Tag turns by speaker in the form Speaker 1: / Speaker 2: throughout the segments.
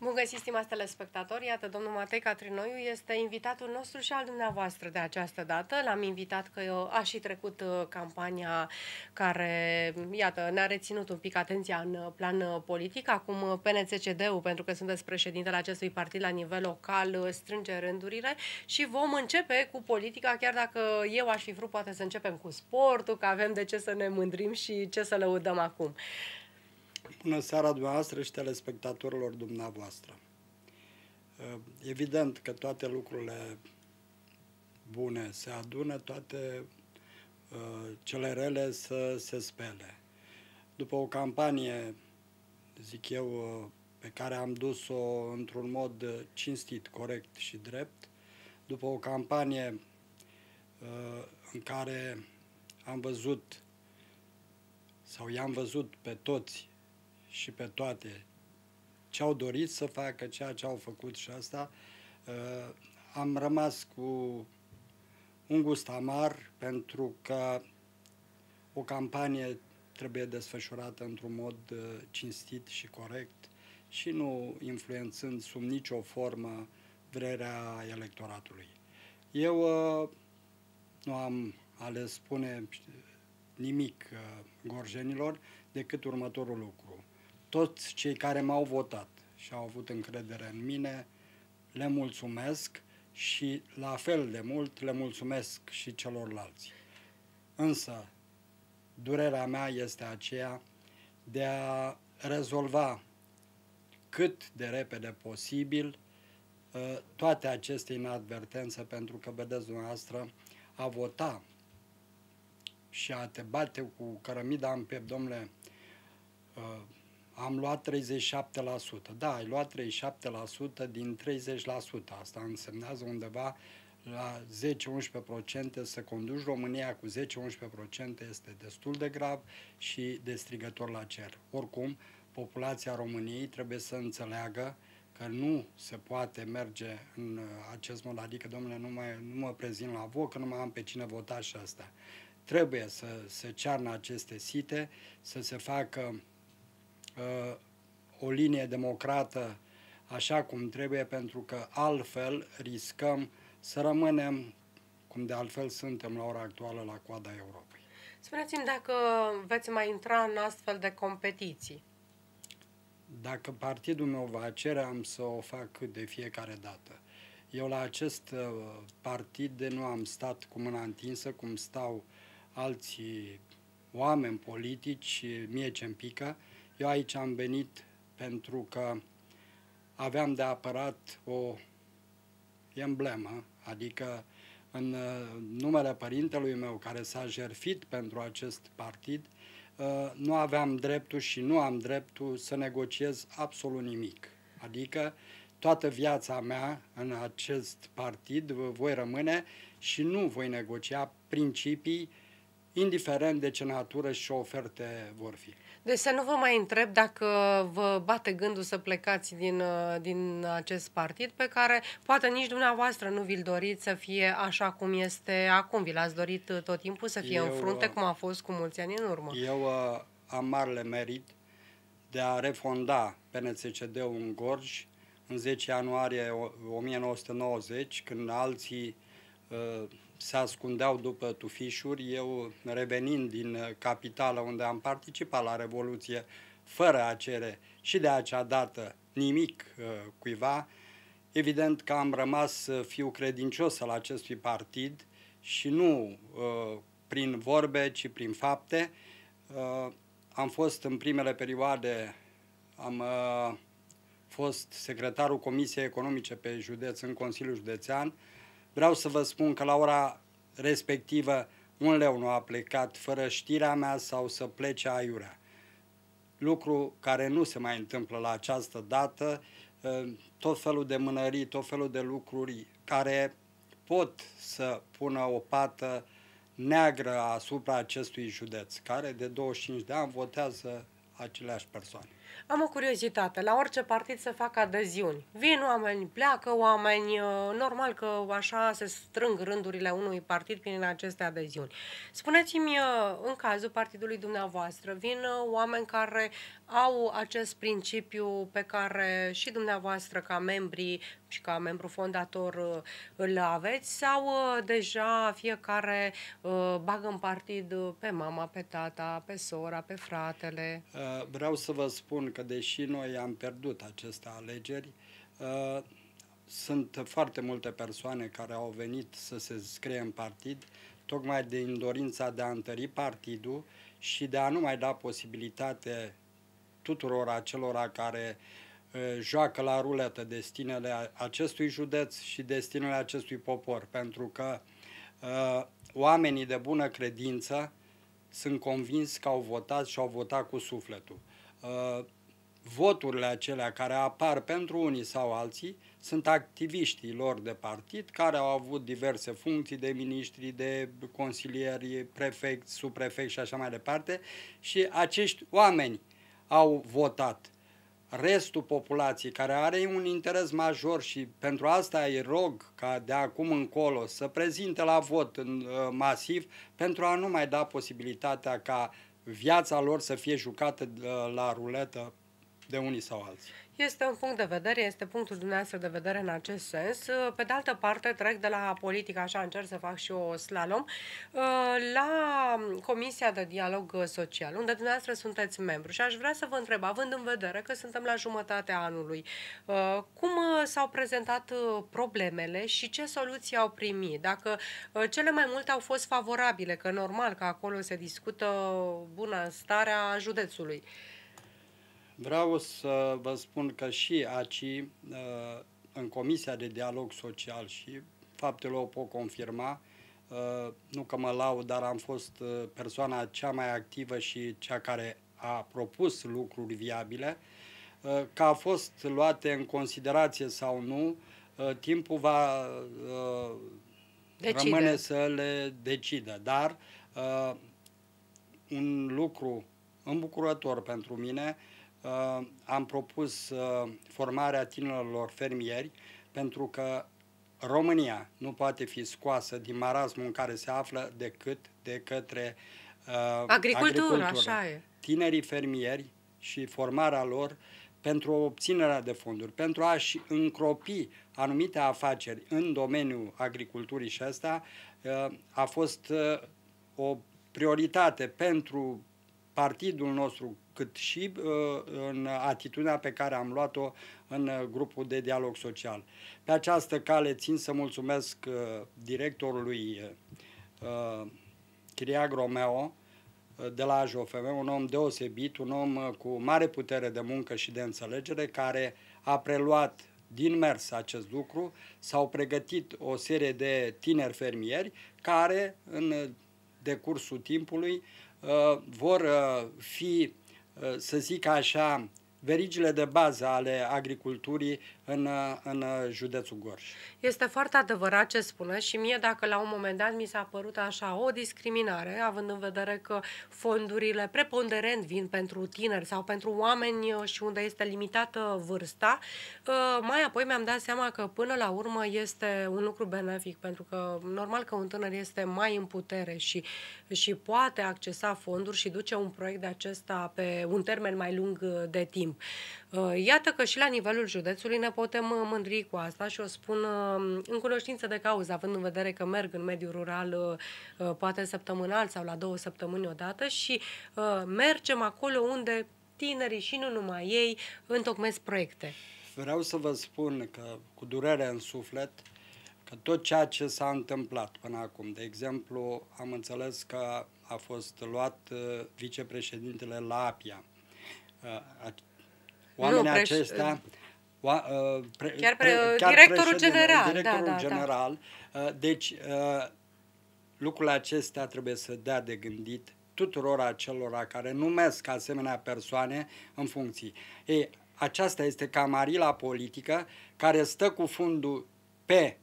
Speaker 1: Bun găsit, stimați telespectatori! Iată, domnul Matei Catrinoiu este invitatul nostru și al dumneavoastră de această dată. L-am invitat că a și trecut uh, campania care, iată, ne-a reținut un pic atenția în uh, plan uh, politic. Acum PNCCD-ul, pentru că sunteți președintele acestui partid la nivel local, strânge rândurile și vom începe cu politica, chiar dacă eu aș fi vrut poate să începem cu sportul, că avem de ce să ne mândrim și ce să lăudăm acum.
Speaker 2: Bună seara dumneavoastră și telespectatorilor dumneavoastră. Uh, evident că toate lucrurile bune se adună, toate uh, cele rele să se spele. După o campanie, zic eu, uh, pe care am dus-o într-un mod cinstit, corect și drept, după o campanie în care am văzut sau i-am văzut pe toți și pe toate ce au dorit să facă, ceea ce au făcut și asta. Uh, am rămas cu un gust amar pentru că o campanie trebuie desfășurată într-un mod uh, cinstit și corect și nu influențând sub nicio formă vrerea electoratului. Eu uh, nu am ales spune nimic uh, gorjenilor decât următorul lucru toți cei care m-au votat și au avut încredere în mine, le mulțumesc și la fel de mult le mulțumesc și celorlalți. Însă, durerea mea este aceea de a rezolva cât de repede posibil uh, toate aceste inadvertențe, pentru că, vedeți dumneavoastră, a vota și a te bate cu cărămida în piept, domnule, uh, am luat 37%. Da, ai luat 37% din 30%. Asta însemnează undeva la 10-11% să conduci România cu 10-11% este destul de grav și de strigător la cer. Oricum, populația României trebuie să înțeleagă că nu se poate merge în acest mod, adică, domnule, nu, mai, nu mă prezint la vot, că nu mai am pe cine vota și asta. Trebuie să se cearnă aceste site, să se facă Uh, o linie democrată așa cum trebuie, pentru că altfel riscăm să rămânem, cum de altfel suntem la ora actuală, la coada Europei.
Speaker 1: Spuneți-mi dacă veți mai intra în astfel de competiții.
Speaker 2: Dacă partidul meu va cere, am să o fac de fiecare dată. Eu la acest uh, partid nu am stat cu mâna întinsă, cum stau alții oameni politici, mie ce-mi pică, eu aici am venit pentru că aveam de apărat o emblemă, adică în uh, numele părintelui meu care s-a jerfit pentru acest partid, uh, nu aveam dreptul și nu am dreptul să negociez absolut nimic. Adică toată viața mea în acest partid voi rămâne și nu voi negocia principii indiferent de ce natură și oferte vor fi. Deci
Speaker 1: să nu vă mai întreb dacă vă bate gândul să plecați din, uh, din acest partid pe care poate nici dumneavoastră nu vi-l doriți să fie așa cum este acum. Vi l-ați dorit uh, tot timpul să fie eu, în uh, frunte cum a fost cu mulți ani în urmă.
Speaker 2: Eu am marele merit de a refonda PNCCD-ul în Gorj în 10 ianuarie 1990, când alții se ascundeau după tufișuri. Eu, revenind din capitala unde am participat la Revoluție, fără a cere și de acea dată nimic uh, cuiva, evident că am rămas să uh, fiu credincios al acestui partid și nu uh, prin vorbe, ci prin fapte. Am fost în primele perioade, am fost secretarul Comisiei Economice pe județ în Consiliul Județean, Vreau să vă spun că la ora respectivă un leu nu a plecat fără știrea mea sau să plece aiurea. Lucru care nu se mai întâmplă la această dată, ă, tot felul de mânării, tot felul de lucruri care pot să pună o pată neagră asupra acestui județ, care de 25 de ani votează aceleași persoane.
Speaker 1: Am o curiozitate, la orice partid se fac adeziuni. Vin oameni, pleacă oameni, uh, normal că așa se strâng rândurile unui partid prin aceste adeziuni. Spuneți-mi, uh, în cazul partidului dumneavoastră, vin uh, oameni care au acest principiu pe care și dumneavoastră ca membri și ca membru fondator îl aveți sau deja fiecare bagă în partid pe mama, pe tata, pe sora, pe fratele?
Speaker 2: Vreau să vă spun că deși noi am pierdut aceste alegeri, uh, sunt foarte multe persoane care au venit să se scrie în partid, tocmai din dorința de a întări partidul și de a nu mai da posibilitate tuturor acelora care uh, joacă la ruletă destinele acestui județ și destinele acestui popor, pentru că uh, oamenii de bună credință sunt convins că au votat și au votat cu sufletul. Voturile acelea care apar pentru unii sau alții sunt activiștii lor de partid care au avut diverse funcții de miniștri, de consilieri, prefect, subprefect și așa mai departe și acești oameni au votat. Restul populației care are un interes major și pentru asta îi rog ca de acum încolo să prezinte la vot în, uh, masiv pentru a nu mai da posibilitatea ca viața lor să fie jucată uh, la ruletă de unii sau alții.
Speaker 1: Este un punct de vedere, este punctul dumneavoastră de vedere în acest sens. Pe de altă parte, trec de la politică, așa încerc să fac și eu slalom, la Comisia de Dialog Social, unde dumneavoastră sunteți membru. Și aș vrea să vă întreb, având în vedere că suntem la jumătatea anului, cum s-au prezentat problemele și ce soluții au primit? Dacă cele mai multe au fost favorabile, că normal că acolo se discută bunăstarea județului.
Speaker 2: Vreau să vă spun că și ACI, uh, în Comisia de Dialog Social și faptele o pot confirma, uh, nu că mă laud, dar am fost uh, persoana cea mai activă și cea care a propus lucruri viabile, că a fost luate în considerație sau nu, timpul va Decide. rămâne să le decidă. Dar un lucru îmbucurător pentru mine Uh, am propus uh, formarea tinerilor fermieri pentru că România nu poate fi scoasă din marasmul în care se află decât de către uh, agricultură, agricultură. Așa e. Tinerii fermieri și formarea lor pentru obținerea de fonduri, pentru a-și încropi anumite afaceri în domeniul agriculturii și asta uh, a fost uh, o prioritate pentru partidul nostru cât și uh, în atitudinea pe care am luat-o în uh, grupul de dialog social. Pe această cale țin să mulțumesc uh, directorului Chiriag Romeo de la AJOFM, un om deosebit, un om cu mare putere de muncă și de înțelegere, care a preluat din mers acest lucru, s-au pregătit o serie de tineri fermieri care în decursul timpului vor fi să zic așa, verigile de bază ale agriculturii în, în județul Gorj.
Speaker 1: Este foarte adevărat ce spune și mie dacă la un moment dat mi s-a părut așa o discriminare, având în vedere că fondurile preponderent vin pentru tineri sau pentru oameni și unde este limitată vârsta, ă, mai apoi mi-am dat seama că până la urmă este un lucru benefic, pentru că normal că un tânăr este mai în putere și, și poate accesa fonduri și duce un proiect de acesta pe un termen mai lung de timp timp. Uh, iată că și la nivelul județului ne putem uh, mândri cu asta și o spun uh, în cunoștință de cauză, având în vedere că merg în mediul rural poate săptămânal sau la două săptămâni odată și mergem acolo unde tinerii și nu numai ei întocmesc proiecte.
Speaker 2: Vreau să vă spun că cu durere în suflet că tot ceea ce s-a întâmplat până acum, de exemplu, am înțeles că a fost luat vicepreședintele la APIA, oamenii preș... aceștia... Uh, o, uh, pre, chiar, pre, chiar directorul general. Da, directorul da, da, general. Da. Deci, lucrurile acestea trebuie să dea de gândit tuturor acelora care numesc asemenea persoane în funcții. Ei, aceasta este camarila politică care stă cu fundul pe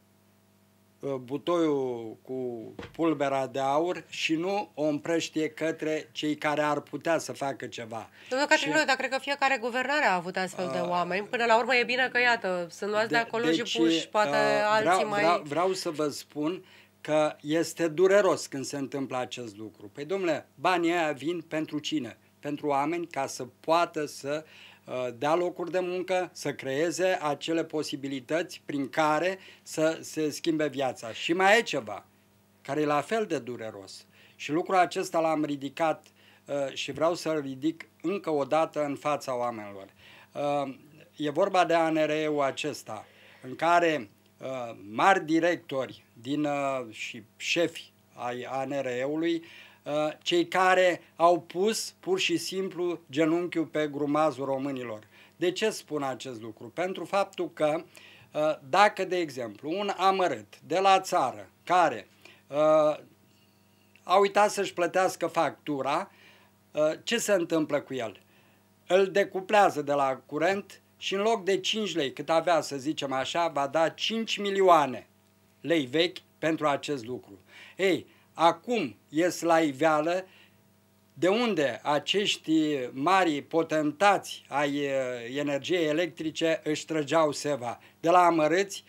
Speaker 2: Uh, butoiul cu pulbera de aur și nu o împrăștie către cei care ar putea să facă ceva.
Speaker 1: Domnul Catrină, și... dar cred că fiecare guvernare a avut astfel de uh, oameni. Până la urmă e bine că, iată, sunt luați de, de acolo deci, și puși, poate uh, alții vreau, mai... Vreau,
Speaker 2: vreau să vă spun că este dureros când se întâmplă acest lucru. Păi, domnule, banii aia vin pentru cine? Pentru oameni ca să poată să uh, Uh, dea locuri de muncă, să creeze acele posibilități prin care să se schimbe viața. Și mai e ceva care e la fel de dureros. Și lucrul acesta l-am ridicat uh, și vreau să-l ridic încă o dată în fața oamenilor. Uh, e vorba de ANRE-ul acesta, în care mari directori din, și șefi ai ANRE-ului Uh, cei care au pus pur și simplu genunchiul pe grumazul românilor. De ce spun acest lucru? Pentru faptul că uh, dacă, de exemplu, un amărât de la țară care uh, a uitat să-și plătească factura, ce se întâmplă cu el? Îl decuplează de la curent și în loc de 5 lei, cât avea să zicem așa, va da 5 milioane lei vechi pentru acest lucru. Ei, acum ies la iveală, de unde acești mari potentați ai energiei electrice își trăgeau seva. De la amărâți,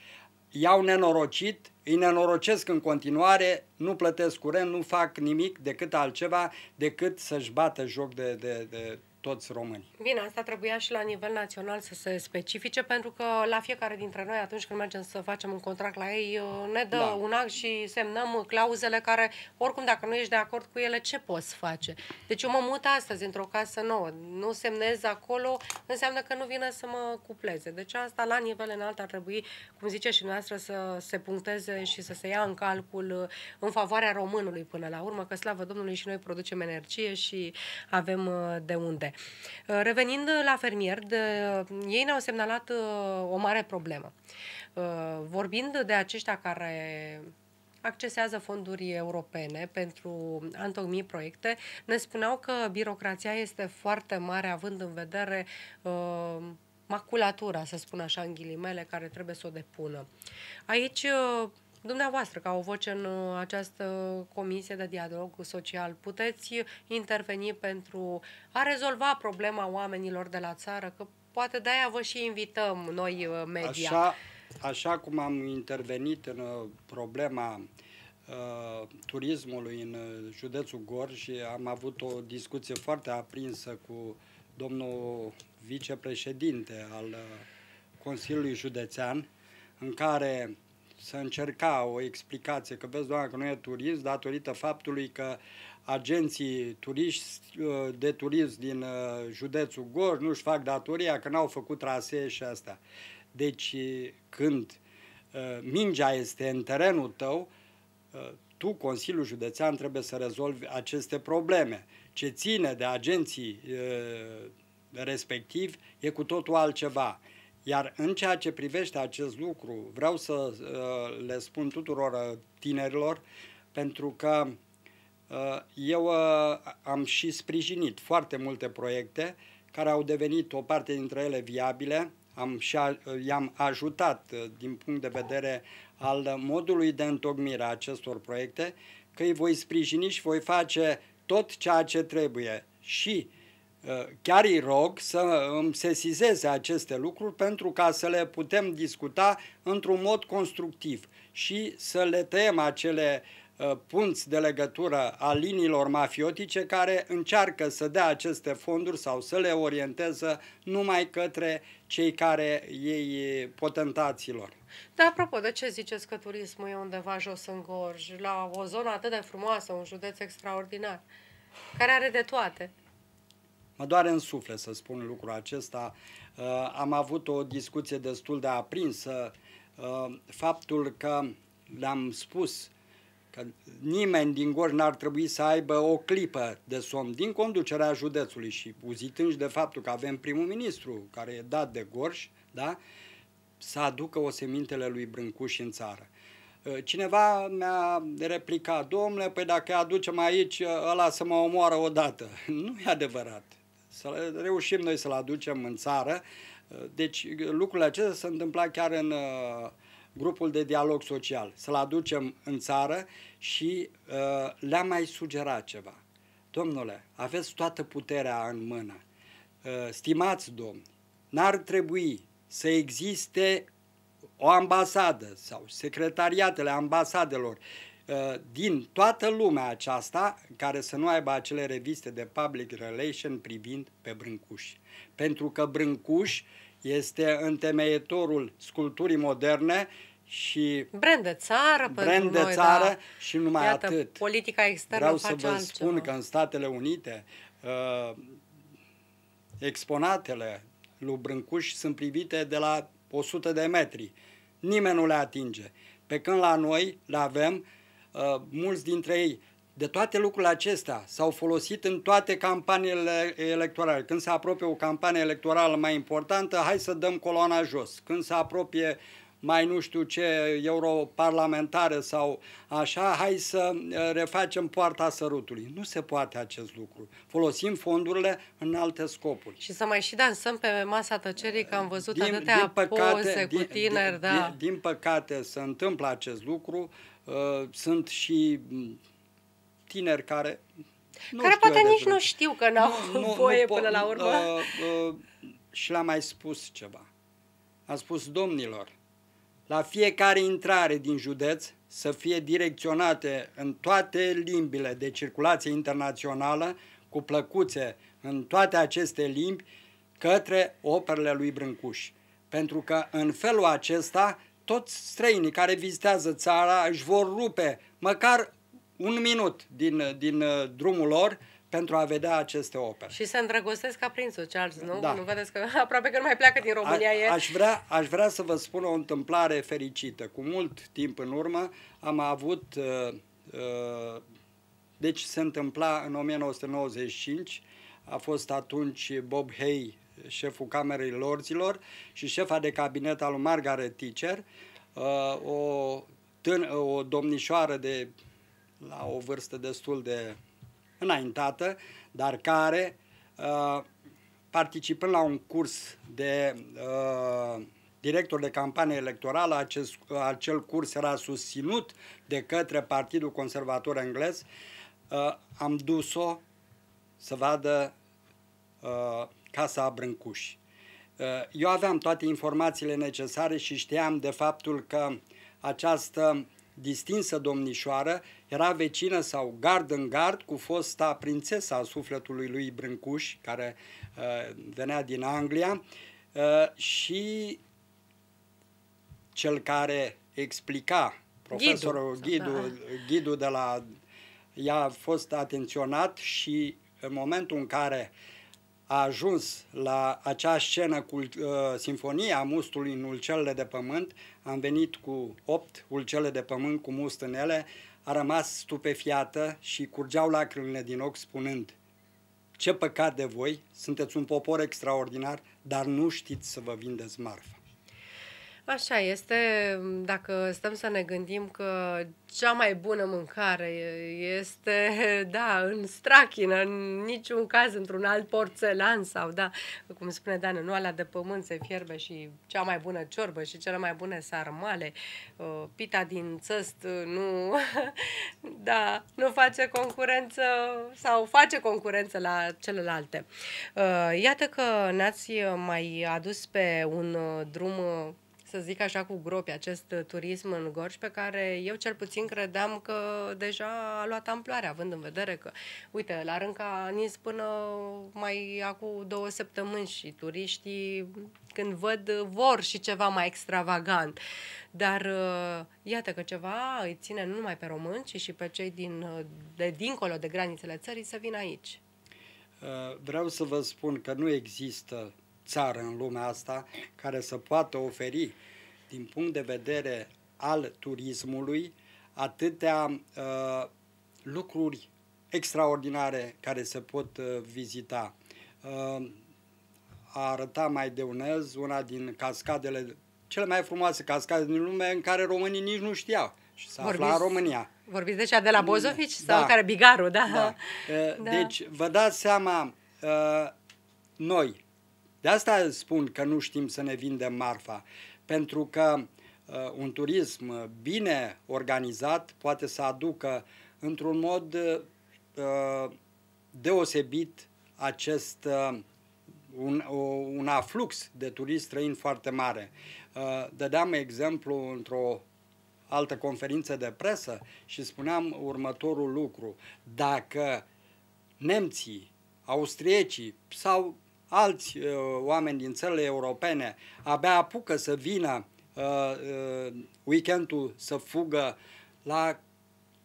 Speaker 2: i-au nenorocit, îi nenorocesc în continuare, nu plătesc curent, nu fac nimic decât altceva, decât să-și bată joc de, de, de toți românii.
Speaker 1: Bine, asta trebuia și la nivel național să se specifice, pentru că la fiecare dintre noi, atunci când mergem să facem un contract la ei, ne dă da. un act și semnăm clauzele care, oricum, dacă nu ești de acord cu ele, ce poți face? Deci eu mă mut astăzi într-o casă nouă, nu semnez acolo, înseamnă că nu vine să mă cupleze. Deci asta, la nivel înalt, ar trebui, cum zice și noastră, să se puncteze și să se ia în calcul în favoarea românului până la urmă, că slavă Domnului și noi producem energie și avem uh, de unde. Uh, revenind la fermier, de, uh, ei ne-au semnalat uh, o mare problemă. Vorbind de aceștia care accesează fonduri europene pentru a întocmi proiecte, ne spuneau că birocrația este foarte mare, având în vedere uh, maculatura, să spun așa, în ghilimele, care trebuie să o depună. Aici uh, Dumneavoastră, ca o voce în uh, această comisie de dialog social, puteți interveni pentru a rezolva problema oamenilor de la țară, că poate de-aia vă și invităm noi uh, media. Așa,
Speaker 2: așa cum am intervenit în uh, problema turismului în județul Gorj și am avut o discuție foarte aprinsă cu domnul vicepreședinte al Consiliului Județean, în care să încerca o explicație că, vezi, doamna, că nu e turist datorită faptului că agenții turiști uh, de turism din uh, județul Gorj nu-și fac datoria, că n-au făcut trasee și asta. Deci, uh, când mingea este în terenul tău, tu, Consiliul Județean, trebuie să rezolvi aceste probleme. Ce ține de agenții respectiv e cu totul altceva. Iar în ceea ce privește acest lucru, vreau să uh, le spun tuturor uh, tinerilor, pentru că uh, eu uh, am și sprijinit foarte multe proiecte care au devenit o parte dintre ele viabile, am și a, i-am ajutat uh, din punct de vedere al modului de întocmire a acestor proiecte, că îi voi sprijini și voi face tot ceea ce trebuie și chiar îi rog să îmi sesizeze aceste lucruri pentru ca să le putem discuta într-un mod constructiv și să le tăiem acele uh, punți de legătură a liniilor mafiotice care încearcă să dea aceste fonduri sau să le orienteze numai către cei care ei potentaților.
Speaker 1: Da, apropo, de ce ziceți că turismul e undeva jos în gorj, la o zonă atât de frumoasă, un județ extraordinar, care are de toate?
Speaker 2: Mă doare în suflet să spun lucrul acesta. Uh, am avut o discuție destul de aprinsă. Uh, faptul că le-am spus că nimeni din Gorj n-ar trebui să aibă o clipă de somn din conducerea județului și uzitând de faptul că avem primul ministru care e dat de Gorj, da? să aducă o semintele lui Brâncuș în țară. Uh, cineva mi-a replicat, domnule, păi dacă aducem aici, ăla să mă omoară odată. Nu e adevărat să reușim noi să-l aducem în țară. Deci lucrurile acestea se întâmpla chiar în uh, grupul de dialog social, să-l aducem în țară și uh, le-am mai sugerat ceva. Domnule, aveți toată puterea în mână. Uh, stimați domni, n-ar trebui să existe o ambasadă sau secretariatele ambasadelor Uh, din toată lumea aceasta care să nu aibă acele reviste de public relation privind pe Brâncuș. Pentru că Brâncuș este întemeietorul sculpturii moderne și
Speaker 1: brand de țară brand de noi, da. țară da.
Speaker 2: și numai Iată, atât.
Speaker 1: Politica externă Vreau face să vă altceva. spun
Speaker 2: că în Statele Unite uh, exponatele lui Brâncuș sunt privite de la 100 de metri. Nimeni nu le atinge. Pe când la noi le avem Uh, mulți dintre ei de toate lucrurile acestea s-au folosit în toate campaniile electorale. Când se apropie o campanie electorală mai importantă, hai să dăm coloana jos. Când se apropie mai nu știu ce europarlamentară sau așa, hai să uh, refacem poarta sărutului. Nu se poate acest lucru. Folosim fondurile în alte scopuri. Și
Speaker 1: să mai și dansăm pe masa tăcerii, că am văzut din, atâtea din păcate, poze din, cu tineri. Din, da.
Speaker 2: din, din păcate se întâmplă acest lucru. Uh, Uh, sunt și mm, tineri care
Speaker 1: nu care poate nici nu știu că n-au nu, nu, voie nu, până la uh, urmă. Uh,
Speaker 2: uh, și l-am mai spus ceva. a spus domnilor, la fiecare intrare din județ să fie direcționate în toate limbile de circulație internațională, cu plăcuțe în toate aceste limbi, către operele lui Brâncuș. Pentru că în felul acesta toți străinii care vizitează țara își vor rupe măcar un minut din, din uh, drumul lor pentru a vedea aceste opere.
Speaker 1: Și se îndrăgostesc ca prințul Charles, nu? Da. Nu vedeți că aproape că nu mai pleacă din România. A, e... aș,
Speaker 2: vrea, aș vrea să vă spun o întâmplare fericită. Cu mult timp în urmă am avut... Uh, uh, deci se întâmpla în 1995, a fost atunci Bob Hay șeful Camerei Lorzilor și șefa de cabinet al lui Margaret Thatcher, uh, o, tân- o domnișoară de la o vârstă destul de înaintată, dar care, uh, participând la un curs de uh, director de campanie electorală, acest, acel curs era susținut de către Partidul Conservator Englez, am dus-o să vadă Casa Brâncuș. Uh, eu aveam toate informațiile necesare și știam de faptul că această distinsă domnișoară era vecină sau gard în gard cu fosta prințesa a sufletului lui Brâncuș, care uh, venea din Anglia uh, și cel care explica, profesorul Ghidu, da. Ghidu de la i a fost atenționat și în momentul în care uh, a ajuns la acea scenă cu uh, Sinfonia Mustului în Ulcele de Pământ, am venit cu opt Ulcele de Pământ cu must în ele, a rămas stupefiată și curgeau lacrimile din ochi spunând ce păcat de voi, sunteți un popor extraordinar, dar nu știți să vă vindeți marfa.
Speaker 1: Așa este, mm, dacă stăm să ne gândim că cea mai bună mâncare este, da, în strachină, în niciun caz într-un alt porțelan sau, da, cum spune Dan, nu alea de pământ se fierbe și cea mai bună ciorbă și cele mai bune sarmale, uh, pita din țăst uh, nu, da, nu face concurență sau face concurență la celelalte. Uh, iată că ne-ați mai adus pe un drum să zic așa, cu gropi acest uh, turism în Gorj, pe care eu cel puțin credeam că deja a luat amploare, având în vedere că, uite, la Rânca a nins până mai acum două săptămâni și turiștii când văd vor și ceva mai extravagant. Dar uh, iată că ceva îi ține nu numai pe români, ci și pe cei din, uh, de dincolo de granițele țării să vină aici.
Speaker 2: Vreau să vă spun că nu există țară în lumea asta care să poată oferi din punct de vedere al turismului, atâtea uh, lucruri extraordinare care se pot uh, vizita. Uh, a arătat mai de unez una din cascadele, cele mai frumoase cascade din lume, în care românii nici nu știau și s-a vorbiți, aflat România.
Speaker 1: Vorbiți cea de la Bozovici sau da, care Bigaru, da. da.
Speaker 2: Uh, da. Deci, vă dați seama, uh, noi, de asta spun că nu știm să ne vindem marfa pentru că uh, un turism bine organizat poate să aducă într-un mod uh, deosebit acest uh, un, un aflux de turiști străini foarte mare. Dădeam exemplu într-o altă conferință de presă și spuneam următorul lucru. Dacă nemții, austriecii sau alți uh, oameni din țările europene abia apucă să vină uh, uh, weekendul să fugă la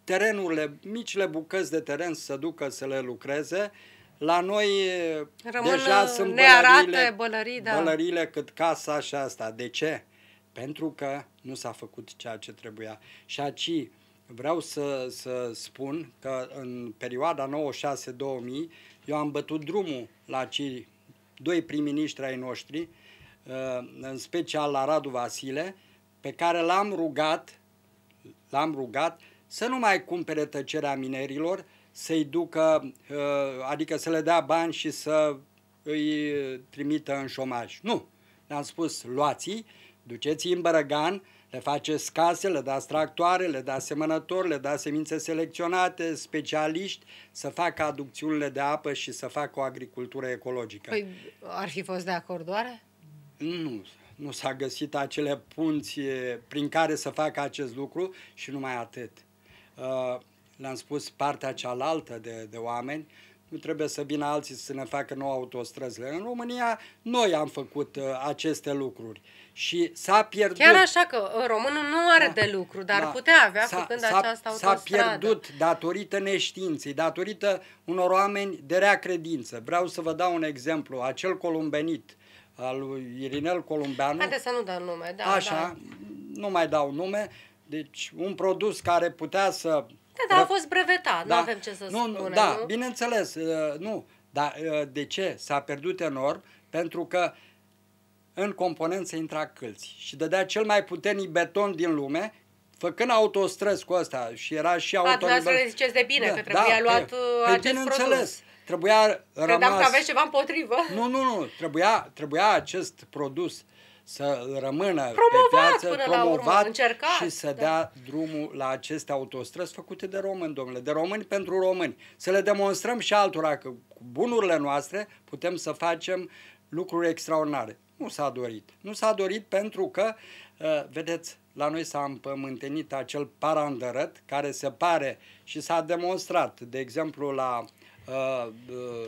Speaker 2: terenurile, micile bucăți de teren să ducă să le lucreze. La noi uh, Rămân deja sunt uh, bălările,
Speaker 1: bălării, da. bălările
Speaker 2: cât casa și asta. De ce? Pentru că nu s-a făcut ceea ce trebuia. Și aici vreau să, să spun că în perioada 96-2000 eu am bătut drumul la cei doi prim-ministri ai noștri, uh, în special la Radu Vasile, pe care l-am rugat, l-am rugat să nu mai cumpere tăcerea minerilor, să-i ducă, uh, adică să le dea bani și să îi trimită în șomaj. Nu! Le-am spus, luați-i, duceți-i în Bărăgan, le face case, le dați tractoare, le dați semănători, le dați semințe selecționate, specialiști să facă aducțiunile de apă și să facă o agricultură ecologică. Păi
Speaker 1: ar fi fost de acord doare?
Speaker 2: Nu, nu s-a găsit acele punți prin care să facă acest lucru și numai atât. Uh, le-am spus partea cealaltă de, de oameni, nu trebuie să vină alții să ne facă nouă autostrăzile. În România noi am făcut uh, aceste lucruri și s-a pierdut... Chiar așa
Speaker 1: că uh, românul nu are da, de lucru, dar da, putea avea s-a, făcând s-a, această autostradă. S-a
Speaker 2: pierdut datorită neștiinței, datorită unor oameni de rea credință. Vreau să vă dau un exemplu, acel columbenit al lui Irinel Columbeanu. Haideți
Speaker 1: să nu dau nume, da. Așa, da.
Speaker 2: nu mai dau nume. Deci un produs care putea să...
Speaker 1: Da, dar a fost brevetat, da. nu avem ce să nu, spunem. Da, nu?
Speaker 2: bineînțeles, uh, nu. Dar uh, de ce? S-a pierdut enorm pentru că uh, în componență intracâlți și dădea cel mai puternic beton din lume, făcând autostrăzi cu asta și era și autostrăzi. Dar ziceți
Speaker 1: de bine, da, că trebuia da, luat pe, uh, acest bineînțeles. Înțeles.
Speaker 2: Trebuia Credeam rămas... că aveți
Speaker 1: ceva împotrivă.
Speaker 2: Nu, nu, nu. Trebuia, trebuia acest produs să rămână promovat pe piață, promovat urmă, încercat, și să da. dea drumul la aceste autostrăzi făcute de români, domnule, de români pentru români. Să le demonstrăm și altora că cu bunurile noastre putem să facem lucruri extraordinare. Nu s-a dorit. Nu s-a dorit pentru că, uh, vedeți, la noi s-a împământenit acel parandărăt care se pare și s-a demonstrat, de exemplu, la uh, uh,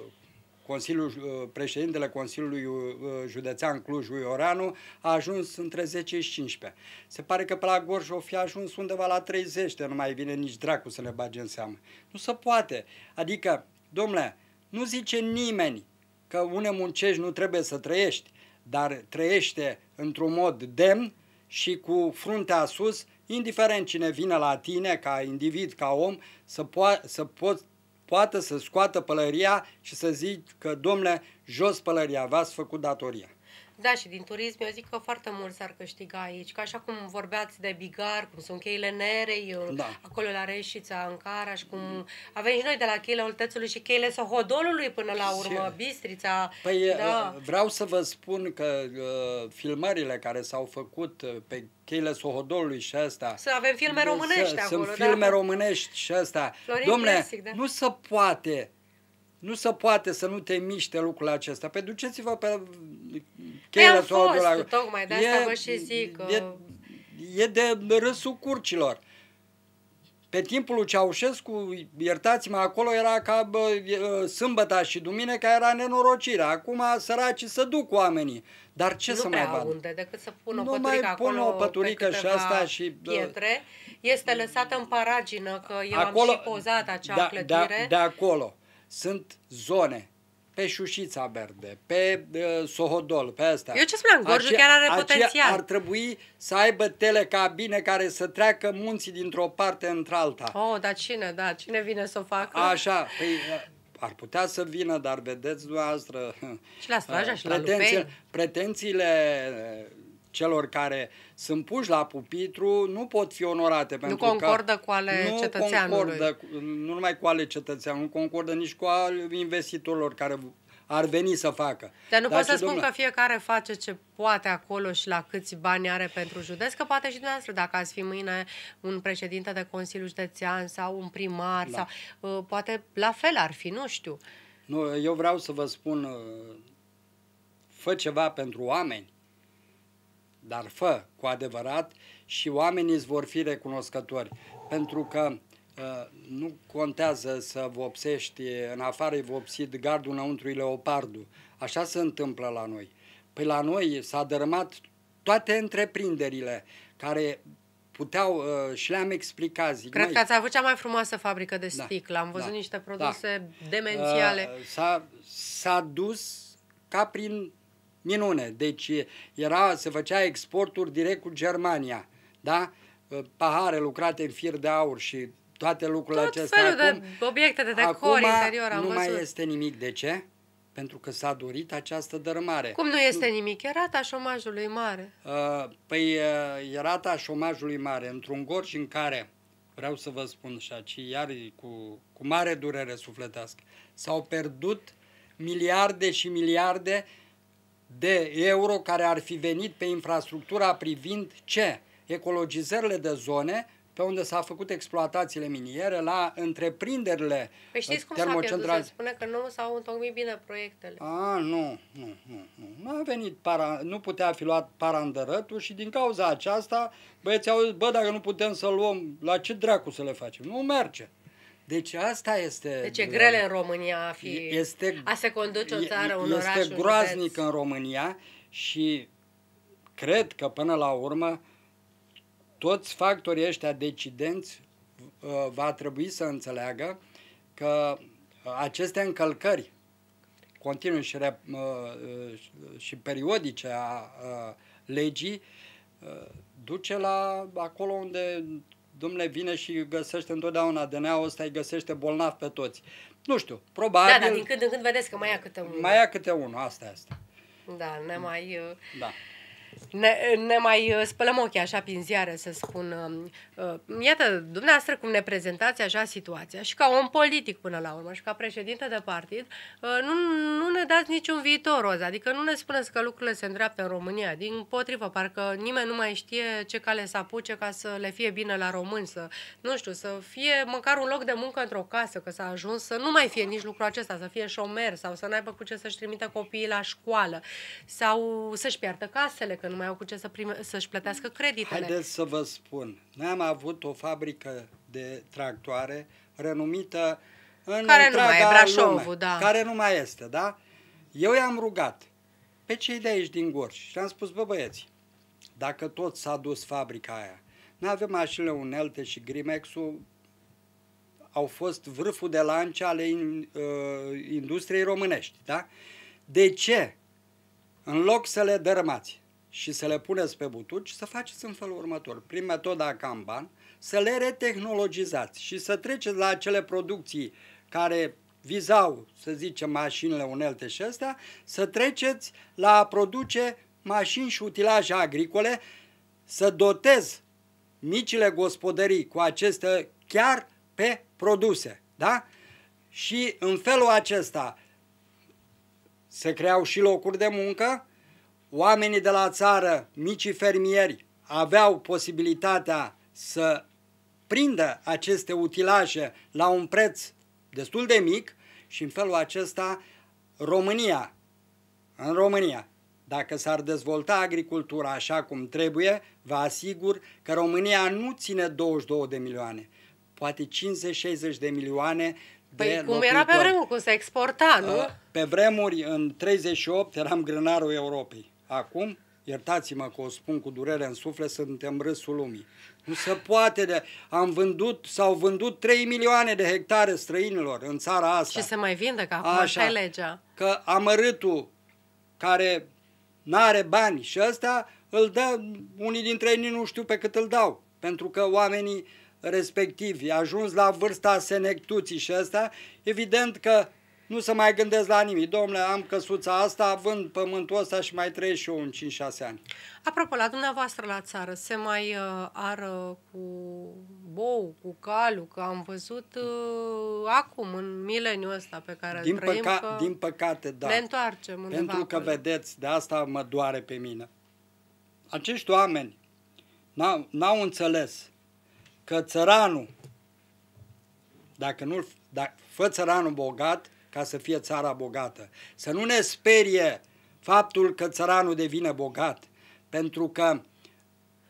Speaker 2: Consiliul, președintele Consiliului Județean Cluj-Uioreanu a ajuns între 10 și 15. Se pare că pe la Gorj o fi ajuns undeva la 30, de nu mai vine nici dracu să ne bage în seamă. Nu se poate. Adică, domnule, nu zice nimeni că une muncești nu trebuie să trăiești dar trăiește într-un mod demn și cu fruntea sus, indiferent cine vine la tine ca individ, ca om, să, po- să po- poată să scoată pălăria și să zic că, domnule, jos pălăria, v-ați făcut datoria.
Speaker 1: Da, și din turism eu zic că foarte mult s-ar câștiga aici, că așa cum vorbeați de Bigar, cum sunt cheile Nerei, da. acolo la Reșița, în Caraș, și cum avem și noi de la cheile Oltețului și cheile Sohodolului până la urmă, Bistrița. Păi da. Uh, vreau
Speaker 2: să vă spun că uh, filmările care s-au făcut uh, pe cheile Sohodolului și astea... Să
Speaker 1: avem filme românești să, acolo, Sunt da? filme da?
Speaker 2: românești și astea. Florin Domne, da. nu se poate nu se poate să nu te miște lucrul acesta. Păi duceți-vă pe cheie am fost? la... tocmai, de asta e, vă și zic că... E, e de râsul curcilor. Pe timpul lui Ceaușescu, iertați-mă, acolo era ca bă, sâmbăta și duminica era nenorocirea. Acum săracii să duc oamenii. Dar ce nu să mai vadă? unde,
Speaker 1: decât să pun nu mai pun acolo o păturică și asta și... Pietre. Este lăsată în paragină, că eu acolo, am și pozat acea da, da clădire. Da,
Speaker 2: de acolo. Sunt zone pe Șușița Verde, pe uh, Sohodol, pe astea. Eu ce spuneam, Gorjul chiar are potențial. Ar trebui să aibă telecabine care să treacă munții dintr-o parte într-alta.
Speaker 1: Oh, dar cine, da, cine vine să o facă? Așa,
Speaker 2: păi, uh, ar putea să vină, dar vedeți dumneavoastră... Și la Straja uh, și la pretențiile, Pretențiile celor care sunt puși la pupitru nu pot fi onorate. Nu concordă că cu ale nu cetățeanului. Concordă, nu numai cu ale cetățeanului, nu concordă nici cu al investitorilor care ar veni să facă. Dar nu Dar pot să spun domnule... că
Speaker 1: fiecare face ce poate acolo și la câți bani are pentru județ, că poate și dumneavoastră, dacă ați fi mâine un președinte de Consiliu Județean sau un primar, da. sau uh, poate la fel ar fi, nu știu.
Speaker 2: Nu, eu vreau să vă spun, uh, fă ceva pentru oameni, dar fă cu adevărat și oamenii îți vor fi recunoscători, pentru că ă, nu contează să vopsești, în afară e vopsit gardul, înăuntru e leopardul. Așa se întâmplă la noi. Păi la noi s-a dărâmat toate întreprinderile care puteau uh, și le-am explicat. Zic, Cred măi, că
Speaker 1: ați avut cea mai frumoasă fabrică de da, sticlă. Da, Am văzut da, niște da. produse da. demențiale.
Speaker 2: Uh, s-a, dus ca prin minune. Deci era, se făcea exporturi direct cu Germania, da? Ă, pahare lucrate în fir de aur și toate lucrurile Tot acestea. Felul acum, de obiecte de decor interior am nu văzut. mai este nimic. De ce? Pentru că s-a dorit această dărâmare. Cum nu este
Speaker 1: nimic? E rata șomajului mare.
Speaker 2: Uh, păi uh, e rata șomajului mare. Într-un gorj în care, vreau să vă spun și aici, iar cu, cu mare durere sufletească, s-au pierdut miliarde și miliarde uh, de euro care ar fi venit pe infrastructura privind ce? Ecologizările de zone pe unde s au făcut exploatațiile miniere, la întreprinderile
Speaker 1: Păi știți cum s-a spune că nu s-au întocmit bine proiectele. A, nu,
Speaker 2: nu, nu. Nu a venit para, nu putea fi luat parandărătul și din cauza aceasta băieții au zis, bă, dacă nu putem să luăm, la ce dracu să le facem? Nu merge. Deci asta este... Deci e grele
Speaker 1: în România a fi,
Speaker 2: este, a
Speaker 1: se conduce o țară, un este oraș, Este groaznic
Speaker 2: în România și cred că până la urmă toți factorii ăștia decidenți uh, va trebui să înțeleagă că uh, aceste încălcări continuu și, rep, uh, și periodice a legii duce la acolo unde Dumnezeu vine și găsește întotdeauna adn ul ăsta, îi găsește bolnav pe toți. Nu știu, probabil... Da, dar din când
Speaker 1: în când vedeți că mai ia câte unul. Mai ia
Speaker 2: câte unul, asta este.
Speaker 1: Da, ne mai... Uh, da ne, ne mai uh, spălăm ochii așa prin ziare, să spun. Um, uh, iată, dumneavoastră, cum ne prezentați așa situația și ca om politic până la urmă și ca președinte de partid, uh, nu, nu ne dați niciun viitor roz, adică nu ne spuneți că lucrurile se îndreaptă în România. Din potrivă, parcă nimeni nu mai știe ce cale să apuce ca să le fie bine la români, să, nu știu, să fie măcar un loc de muncă într-o casă, că s-a ajuns să nu mai fie nici lucrul acesta, să fie șomer sau să n-aibă cu ce să-și trimită copiii la școală sau să-și piardă casele, că nu mai au cu ce să prime, să-și plătească creditele. Haideți
Speaker 2: să vă spun, noi am avut o fabrică de tractoare renumită în care nu mai e Brașovul, lume, da. Care nu mai este, da? Eu i-am rugat pe cei de aici din Gorj și am spus, bă băieți, dacă tot s-a dus fabrica aia, nu avem mașinile unelte și Grimex-ul au fost vârful de lance ale in, uh, industriei românești, da? De ce? În loc să le dărâmați, și să le puneți pe butuci, să faceți în felul următor. Prin metoda Kanban, să le retehnologizați și să treceți la acele producții care vizau, să zicem, mașinile unelte și astea, să treceți la a produce mașini și utilaje agricole, să dotez micile gospodării cu aceste chiar pe produse. Da? Și în felul acesta se creau și locuri de muncă, oamenii de la țară, micii fermieri, aveau posibilitatea să prindă aceste utilaje la un preț destul de mic și în felul acesta România, în România, dacă s-ar dezvolta agricultura așa cum trebuie, vă asigur că România nu ține 22 de milioane, poate 50-60 de milioane de Păi locuitori. cum era pe vremuri,
Speaker 1: cum se exporta, nu?
Speaker 2: Pe vremuri, în 38, eram grânarul Europei. Acum, iertați-mă că o spun cu durere în suflet, suntem râsul lumii. Nu se poate de... Am vândut, s-au vândut 3 milioane de hectare străinilor în țara asta. Și se mai vinde, că acum Așa, legea. Că amărâtul care n-are bani și ăsta îl dă, unii dintre ei nu știu pe cât îl dau, pentru că oamenii respectivi, ajuns la vârsta senectuții și ăsta, evident că nu se mai gândesc la nimic. Domnule, am căsuța asta, vând pământul ăsta și mai trăiesc și eu în 5-6 ani.
Speaker 1: Apropo, la dumneavoastră la țară se mai uh, ară cu bou, cu calul, că am văzut uh, acum, în mileniul ăsta pe care din îl trăim, păca- că Din
Speaker 2: păcate, da. Ne
Speaker 1: întoarcem undeva Pentru că, acolo.
Speaker 2: vedeți, de asta mă doare pe mine. Acești oameni n-au, n-au înțeles că țăranul, dacă nu-l dacă fă țăranul bogat, ca să fie țara bogată. Să nu ne sperie faptul că țăranul devine bogat, pentru că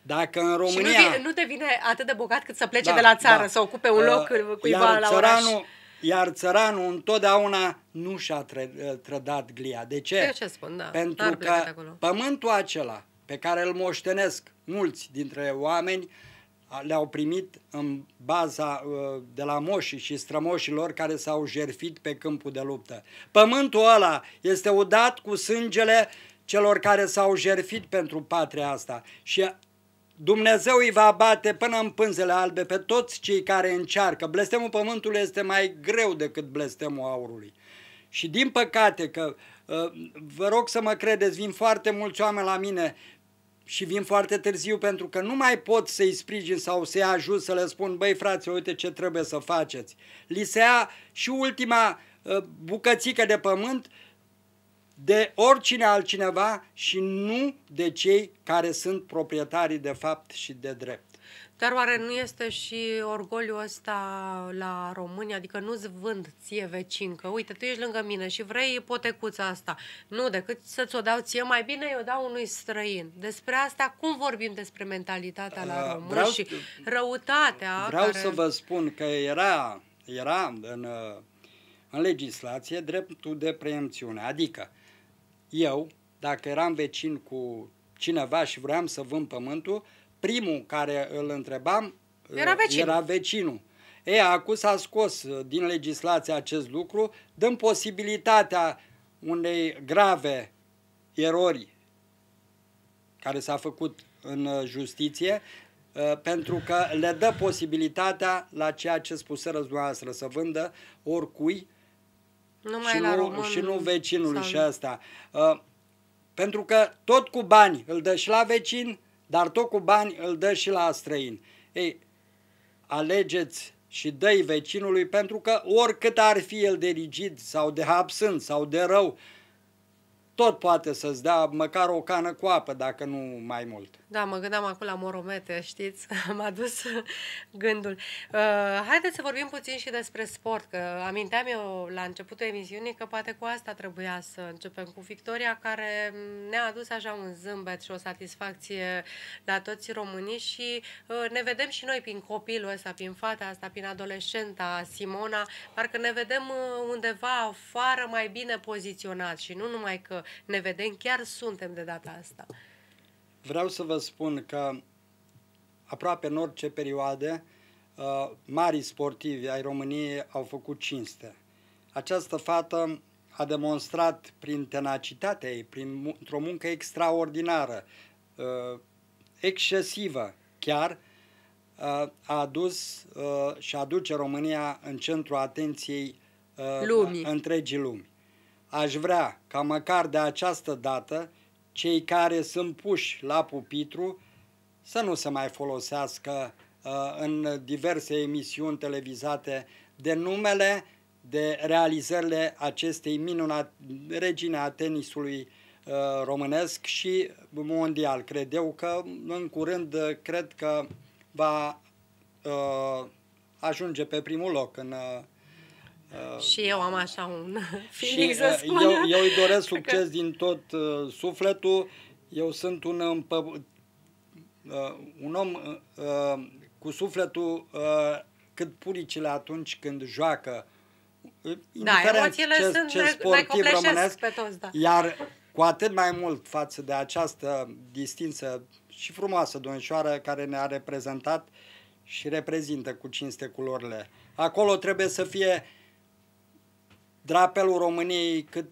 Speaker 2: dacă în România... Și nu, vine,
Speaker 1: nu devine atât de bogat cât să plece da, de la țară, da. să ocupe un loc uh, cuiva iar la țăranul, oraș.
Speaker 2: Iar țăranul întotdeauna nu și-a trădat glia. De ce? De ce spun, da. Pentru că pământul acela pe care îl moștenesc mulți dintre oameni, uh, le-au primit în baza ă, de la moșii și strămoșilor care s-au jerfit pe câmpul de luptă. Pământul ăla este udat cu sângele celor care s-au jerfit pentru patria asta și Dumnezeu îi va bate până în pânzele albe pe toți cei care încearcă. Blestemul pământului este mai greu decât blestemul aurului. Și din păcate că, ă, vă rog să mă credeți, vin foarte mulți oameni la mine și vin foarte târziu pentru că nu mai pot să-i sprijin sau să-i ajut să le spun, băi frate, uite ce trebuie să faceți. Li se ia și ultima uh, bucățică de pământ de oricine altcineva și nu de cei care sunt proprietarii de fapt și de drept.
Speaker 1: Dar oare nu este și orgoliul ăsta la România? Adică nu-ți vând ție vecincă. uite, tu ești lângă mine și vrei ipotecuța asta. Nu, decât să-ți o dau ție, mai bine eu dau unui străin. Despre asta, cum vorbim despre mentalitatea la român vreau, și răutatea? Vreau care... să
Speaker 2: vă spun că era, era în, în legislație dreptul de preemțiune. Adică eu, dacă eram vecin cu cineva și vreau să vând pământul, primul care îl întrebam era vecinul. Era vecinul. E, acum s-a scos din legislație acest lucru, dăm posibilitatea unei grave erori care s-a făcut în uh, justiție, uh, pentru că le dă posibilitatea la ceea ce spuse dumneavoastră, să vândă oricui
Speaker 1: Numai și, la nu, și nu vecinul sau... și
Speaker 2: asta. Uh, pentru că tot cu bani îl dă și la vecin, dar tot cu bani îl dă și la străin. Ei, alegeți și dăi vecinului pentru că oricât ar fi el de rigid sau de absent sau de rău, tot poate să-ți dea măcar o cană cu apă, dacă nu mai mult.
Speaker 1: Da, mă gândeam acum la moromete, știți? M-a dus gândul. Uh, haideți să vorbim puțin și despre sport, că aminteam eu la începutul emisiunii că poate cu asta trebuia să începem cu victoria care ne-a adus așa un zâmbet și o satisfacție la toți românii și uh, ne vedem și noi prin copilul ăsta, prin fata asta, prin adolescenta Simona, parcă ne vedem uh, undeva afară mai bine poziționat și nu numai că ne vedem, chiar suntem de data asta
Speaker 2: vreau să vă spun că aproape în orice perioadă uh, mari sportivi ai României au făcut cinste. Această fată a demonstrat prin tenacitatea ei, într o muncă extraordinară, uh, excesivă chiar, uh, a adus și aduce România în centrul atenției lumii. întregii lumi. Aș vrea ca măcar de această dată cei care sunt puși la pupitru să nu se mai folosească uh, în diverse emisiuni televizate de numele, de realizările acestei minunate regine a tenisului uh, românesc și mondial. Cred eu că în curând cred că va uh, ajunge pe primul loc în Uh, și
Speaker 1: eu am așa un feeling să uh, spun. Eu, eu îi doresc succes că...
Speaker 2: din tot uh, sufletul. Eu sunt un, împă... uh, un om uh, uh, cu sufletul uh, cât puricile atunci când joacă. Da, Indiferent da, emoțiile ce, sunt ce sportiv românesc, pe toți, da. Iar cu atât mai mult față de această distință și frumoasă domnișoară care ne-a reprezentat și reprezintă cu cinste culorile. Acolo trebuie să fie uh, drapelul României cât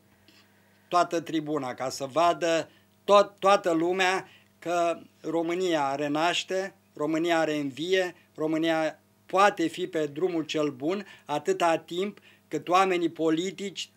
Speaker 2: toată tribuna, ca să vadă tot, toată lumea că România renaște, România reînvie, România poate fi pe drumul cel bun atâta timp cât oamenii politici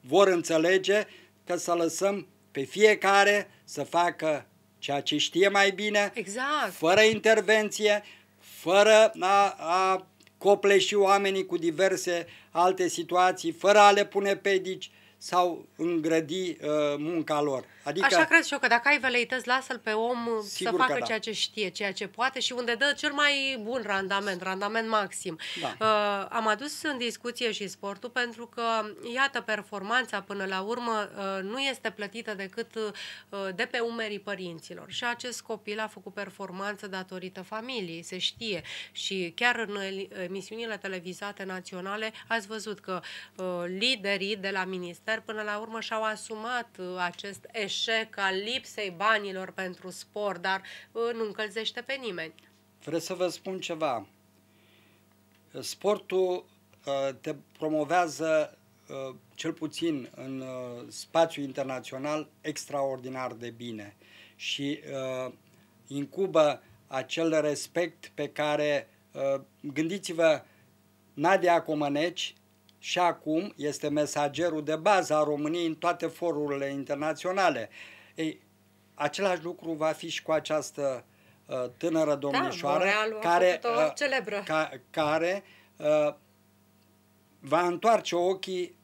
Speaker 2: vor înțelege că să lăsăm pe fiecare să facă ceea ce știe mai bine, exact. fără intervenție, fără a, a copleși oamenii cu diverse alte situații, fără a le pune pedici sau îngrădi uh, munca lor. Adică, Așa cred
Speaker 1: și eu, că dacă ai veleități, lasă-l pe om să facă da. ceea ce știe, ceea ce poate și unde dă cel mai bun randament, randament maxim. Da. Uh, am adus în discuție și sportul pentru că, iată, performanța până la urmă uh, nu este plătită decât uh, de pe umerii părinților. Și acest copil a făcut performanță datorită familiei, se știe. Și chiar în emisiunile televizate naționale ați văzut că uh, liderii de la minister până la urmă și-au asumat uh, acest eșec eșec al lipsei banilor pentru sport, dar ă, nu încălzește pe nimeni.
Speaker 2: Vreau să vă spun ceva. Sportul ă, te promovează ă, cel puțin în spațiul internațional extraordinar de bine și incubă acel respect pe care gândiți-vă Nadia Comăneci și acum este mesagerul de bază a României în toate forurile internaționale. Ei, același lucru va fi și cu această uh, tânără da, domnișoară da, care, uh, celebră. Ca, care uh, va întoarce ochii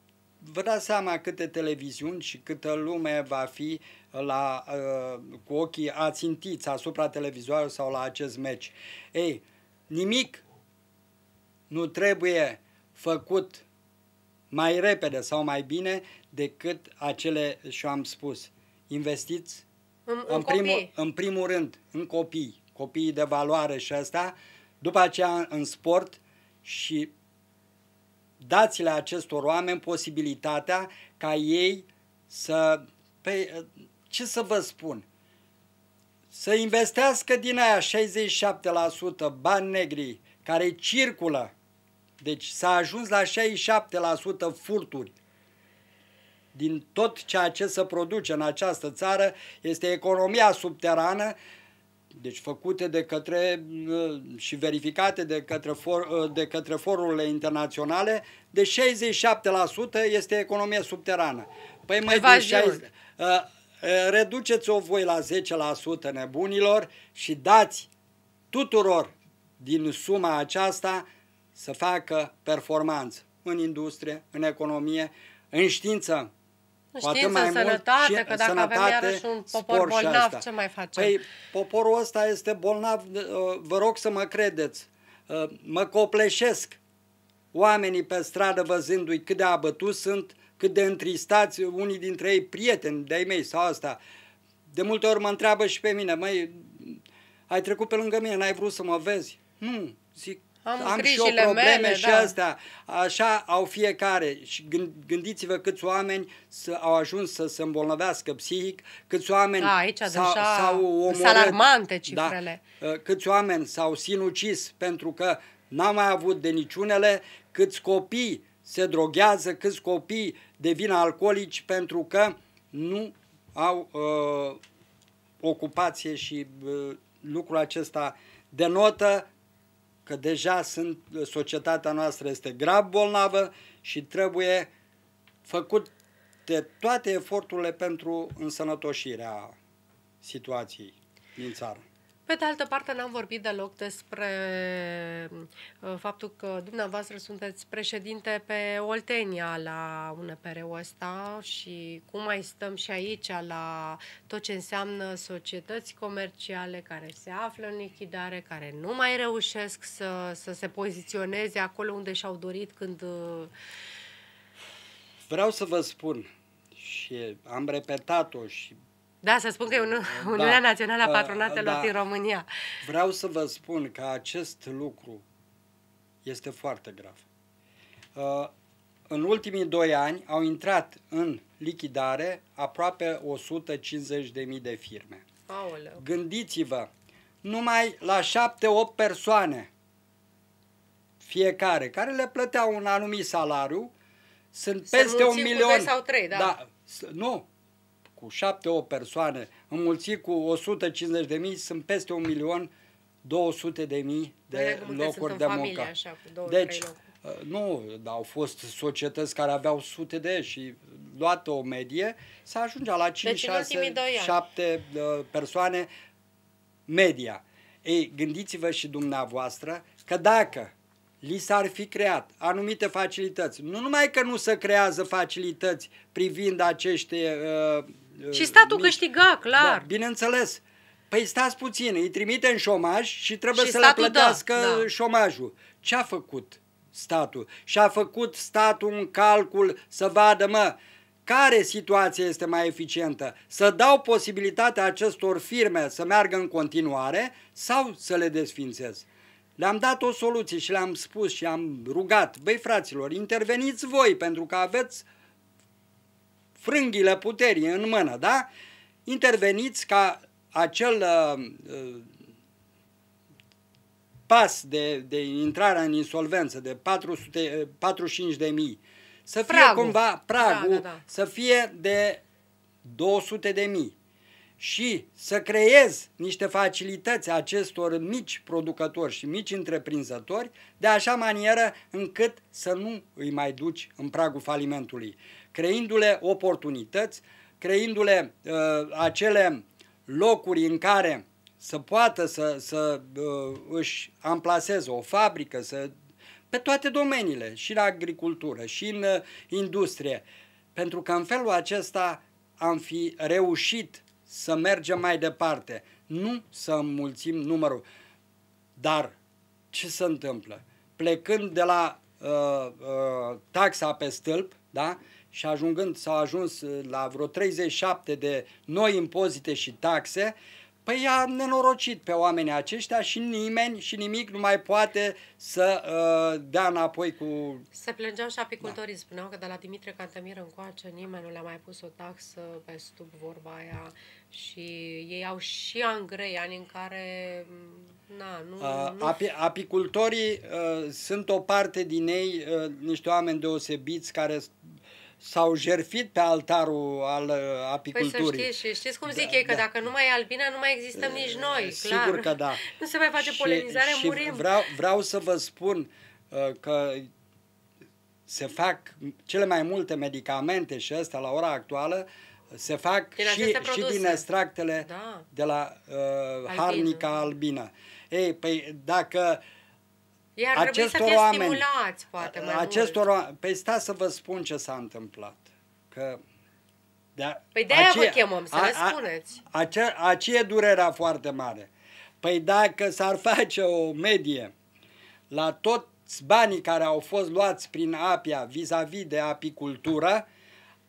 Speaker 2: Vă dați seama câte televiziuni și câtă lume va fi uh, la, uh, cu ochii ațintiți asupra televizorului sau la acest meci. Ei, nimic nu trebuie făcut mai repede sau mai bine decât acele și am spus. Investiți
Speaker 1: în, în, în, primul,
Speaker 2: în primul rând în copii, copiii de valoare și asta, după aceea în sport și dați-le acestor oameni posibilitatea ca ei să, pe, ce să vă spun, să investească din aia 67% bani negri care circulă deci s-a ajuns la 67% furturi. Din tot ceea ce se produce în această țară este economia subterană, deci făcute de către uh, și verificate de către, for, uh, de către forurile internaționale, de 67% este economia subterană. Păi mai de deci 60%, uh, reduceți-o voi la 10% nebunilor și dați tuturor din suma aceasta să facă performanță în industrie, în economie, în știință. În știință, mai sănătate, mult, că dacă sănătate, avem iarăși un popor bolnav, ce mai facem? Păi, poporul ăsta este bolnav, uh, vă rog să mă credeți, uh, mă copleșesc oamenii pe stradă văzându-i cât de abătuți sunt, cât de întristați, unii dintre ei prieteni de-ai mei sau asta. De multe ori mă întreabă și pe mine, măi, ai trecut pe lângă mine, n-ai vrut să mă vezi? Nu, zic,
Speaker 1: am, am și eu probleme mele, și da. astea.
Speaker 2: Așa au fiecare. Și gândiți-vă câți oameni au ajuns să se îmbolnăvească psihic, câți oameni da, s-au, omorât. alarmante
Speaker 1: da. cifrele.
Speaker 2: Da, câți oameni s-au sinucis pentru că n-au mai avut de niciunele, câți copii se droghează, câți copii devin alcoolici pentru că nu au uh, ocupație și uh, lucrul acesta denotă că deja sunt, societatea noastră este grav bolnavă și trebuie făcut de toate eforturile pentru însănătoșirea situației din țară.
Speaker 1: Pe de altă parte, n-am vorbit deloc despre uh, faptul că dumneavoastră sunteți președinte pe Oltenia la UNPR-ul ăsta și cum mai stăm și aici la tot ce înseamnă societăți comerciale care se află în lichidare, care nu mai reușesc să, să se poziționeze acolo unde și-au dorit când... Uh,
Speaker 2: Vreau să vă spun și am repetat-o și
Speaker 1: da, să spun că e da. Uniunea da. Națională a uh, Patronatelor da. din România.
Speaker 2: Vreau să vă spun că acest lucru este foarte grav. Uh, în ultimii doi ani au intrat în lichidare aproape 150.000 de firme. Aoleu. Gândiți-vă, numai la 7-8 persoane fiecare, care le plăteau un anumit salariu, sunt, sunt peste un milion. Sau trei, da. da. Nu, cu 7-8 persoane înmulțit cu 150 de mii, sunt peste un milion 200 de mii de locuri de muncă. deci, uh, nu, au fost societăți care aveau sute de și luată o medie, să ajungea la 5, 6, 7 persoane media. Ei, gândiți-vă și dumneavoastră că dacă li s-ar fi creat anumite facilități, nu numai că nu se creează facilități privind acești uh, și statul mici.
Speaker 1: câștiga, da, clar. Da,
Speaker 2: bineînțeles. Păi stați puțin, îi trimite în șomaj și trebuie și să le plătească da, șomajul. Ce a făcut statul? Și a făcut statul un calcul să vadă, mă, care situație este mai eficientă? Să dau posibilitatea acestor firme să meargă în continuare sau să le desfințez? Le-am dat o soluție și le-am spus și am rugat, băi fraților, interveniți voi pentru că aveți frânghile puterii în mână, da? Interveniți ca acel uh, uh pas de, de intrare în insolvență de 400, 45 să fie pragul. cumva da, pragul, da, da, da. să fie de 200.000 și să creez niște facilități acestor mici producători și mici întreprinzători de așa manieră încât să nu îi mai duci în pragul falimentului creindu-le oportunități, creindu-le uh, acele locuri în care să poată să, să uh, își amplaseze o fabrică, să, pe toate domeniile, și în agricultură, și în uh, industrie, pentru că în felul acesta am fi reușit să mergem mai departe, nu să înmulțim numărul. Dar ce se întâmplă? Plecând de la uh, uh, taxa pe stâlp, da? și ajungând s au ajuns uh, la vreo 37 de noi impozite și taxe, păi i-a nenorocit pe oamenii aceștia și nimeni și nimic nu mai poate să uh, dea înapoi cu... Se
Speaker 1: plângeau și apicultorii, da. spuneau că de la Dimitrie Cantemir încoace nimeni nu le-a mai pus o taxă pe stup vorba aia și ei au și angrei, ani în care... Mm, na, nu, uh, nu...
Speaker 2: Api- apicultorii uh, sunt o parte din ei, uh, niște oameni deosebiți care s-au jerfit pe altarul al uh, apiculturii. Păi să
Speaker 1: știi, și știți cum da, zic da, ei, că da. dacă nu mai e albina, nu mai existăm nici uh, noi, clar. că da. nu se mai face și, polenizare, și murim. Vreau,
Speaker 2: vreau să vă spun uh, că se fac cele mai multe medicamente și astea la ora actuală se fac din și, și din extractele da. de la uh, albina. harnica albină. Ei, păi dacă uh,
Speaker 1: iar acestor să fie stimulați, poate, mai acestor
Speaker 2: mult. Oameni, păi stați să vă spun ce s-a întâmplat. Că da,
Speaker 1: păi de-aia vă chemăm, să a, ne spuneți.
Speaker 2: A, ace, acie durerea foarte mare. Păi dacă s-ar face o medie la toți banii care au fost luați prin apia vis-a-vis de apicultură,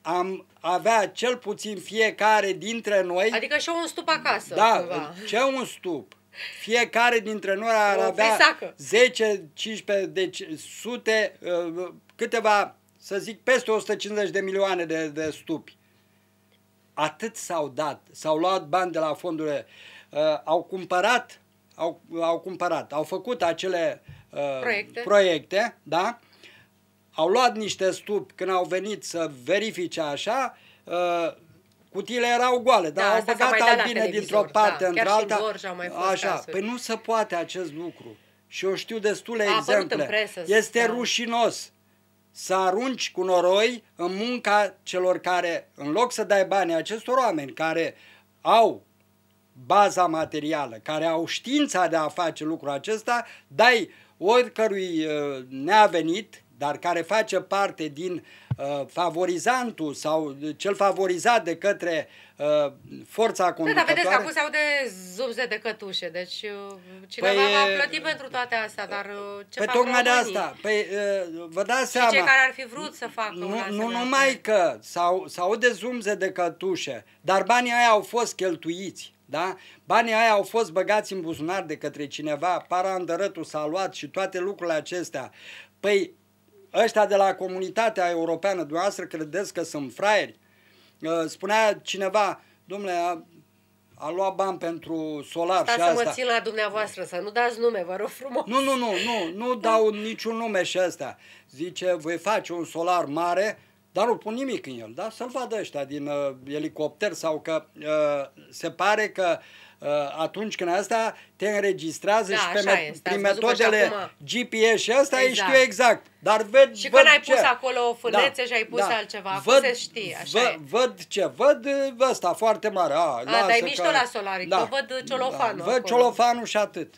Speaker 2: am avea cel puțin fiecare dintre noi... Adică
Speaker 1: și un stup acasă. Da, cumva. ce
Speaker 2: un stup? Fiecare dintre noi ar o avea fesacă. 10, 15, deci sute, uh, câteva, să zic, peste 150 de milioane de, de stupi. Atât s-au dat, s-au luat bani de la fondurile, uh, au cumpărat, au, au cumpărat, au făcut acele uh, proiecte, proiecte da? au luat niște stup când au venit să verifice așa, Cutiile erau goale, dar da, au băgat albine dintr-o parte da, într-alta. Așa, păi nu se poate acest lucru. Și eu știu destule A exemple. este da. rușinos să arunci cu noroi în munca celor care, în loc să dai bani acestor oameni care au baza materială, care au știința de a face lucrul acesta, dai oricărui uh, neavenit, dar care face parte din Uh, favorizantul sau cel favorizat de către uh, forța conducătoare... Da, dar vedeți că acum se
Speaker 1: aude zubze de cătușe, deci uh, cineva păi, va uh, plăti pentru toate astea, dar ce păi fac tocmai de asta,
Speaker 2: păi, uh, vă dați seama... Și cei care ar fi vrut
Speaker 1: să facă Nu, nu numai
Speaker 2: că sau, sau de zumze de cătușe, dar banii aia au fost cheltuiți. Da? Banii aia au fost băgați în buzunar de către cineva, parandărătul s-a luat și toate lucrurile acestea. Păi ăștia de la comunitatea europeană, dumneavoastră credeți că sunt fraieri? Uh, spunea cineva, domnule, a, a luat bani pentru solar Stați și asta. să mă țin
Speaker 1: la dumneavoastră, să nu dați nume, vă rog frumos.
Speaker 2: Nu, nu, nu, nu, nu dau niciun nume și ăsta. Zice, voi face un solar mare, dar nu pun nimic în el, da? Să-l vadă ăștia din uh, elicopter sau că uh, se pare că uh, Uh, atunci când asta te înregistrează da, și pe me- este, prin metodele acum... GPS și asta exact. îi știu exact. Dar ved, și văd când ai pus ce. acolo o da, și ai pus da. altceva, văd, se știe, așa vă, Văd ce, văd uh, ăsta foarte mare. A, A dar e mișto la solaric, da, văd uh, ciolofanul da, Văd ciolofanul și atât.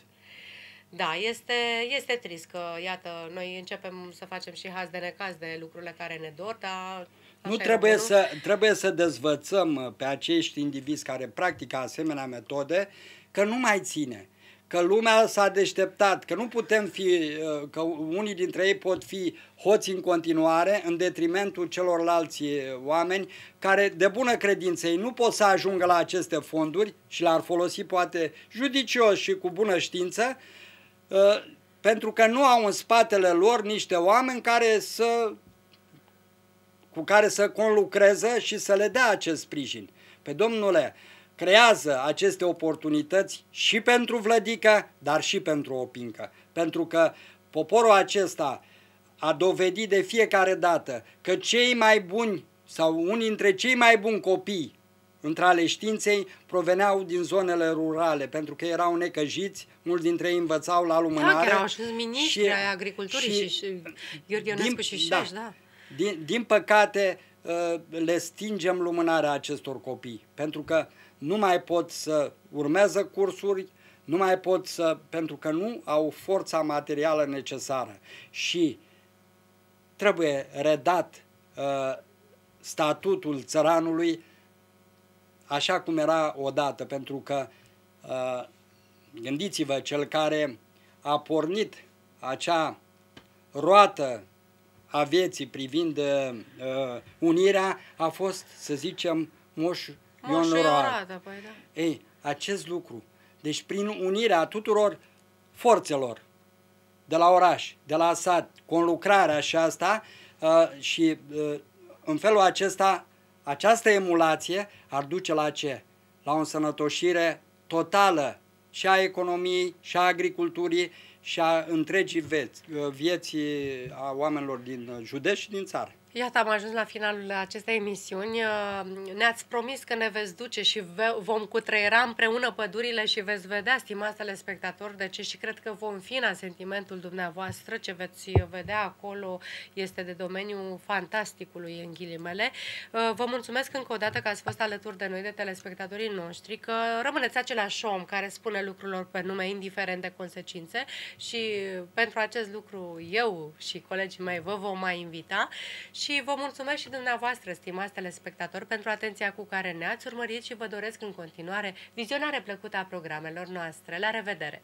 Speaker 1: Da, este, este trist că, iată, noi începem să facem și haz de necaz de lucrurile care ne dor, dar
Speaker 2: nu trebuie să, trebuie să dezvățăm uh, pe acești indivizi care practică asemenea metode că nu mai ține că lumea s-a deșteptat, că nu putem fi, uh, că unii dintre ei pot fi hoți în continuare în detrimentul celorlalți uh, oameni care de bună credință ei nu pot să ajungă la aceste fonduri și le ar folosi poate judicios și cu bună știință, pentru că nu au în spatele lor niște oameni care să cu care să conlucreze și să le dea acest sprijin. Pe domnule, creează aceste oportunități și pentru Vlădică, dar și pentru Opincă. Pentru că poporul acesta a dovedit de fiecare dată că cei mai buni sau unii dintre cei mai buni copii între ale științei proveneau din zonele rurale, pentru că erau necăjiți, mulți dintre ei învățau la lumânare. Da, erau și
Speaker 1: și, ai agriculturii și, și Gheorghe Ionescu și da. Șeș, da. da.
Speaker 2: Din, din păcate, ă, le stingem lumânarea acestor copii, pentru că nu mai pot să urmează cursuri, nu mai pot să, pentru că nu au forța materială necesară și trebuie redat uh, statutul țăranului așa cum era odată, pentru că uh, gândiți-vă, cel care a pornit acea roată a vieții privind uh, uh, unirea a fost, să zicem, Moș Ion Roarda. Păi, da. Ei, acest lucru, deci prin unirea tuturor forțelor de la oraș, de la sat, conlucrarea și asta uh, și uh, în felul acesta această emulație ar duce la ce? La o însănătoșire totală și a economiei, și a agriculturii, și a întregii vieți, vieții a oamenilor din județ și din țară.
Speaker 1: Iată, am ajuns la finalul acestei emisiuni. Uh, ne-ați promis că ne veți duce și vom cutreiera împreună pădurile și veți vedea, stimatele spectatori, de ce și cred că vom fi în sentimentul dumneavoastră. Ce veți vedea acolo este de domeniul fantasticului, în ghilimele. Uh, vă mulțumesc încă o dată că ați fost alături de noi, de telespectatorii noștri, că rămâneți același om care spune lucrurilor pe nume, indiferent de consecințe și pentru acest lucru eu și colegii mei vă vom mai invita și și vă mulțumesc și dumneavoastră, stimați telespectatori, pentru atenția cu care ne-ați urmărit și vă doresc în continuare vizionare plăcută a programelor noastre. La revedere!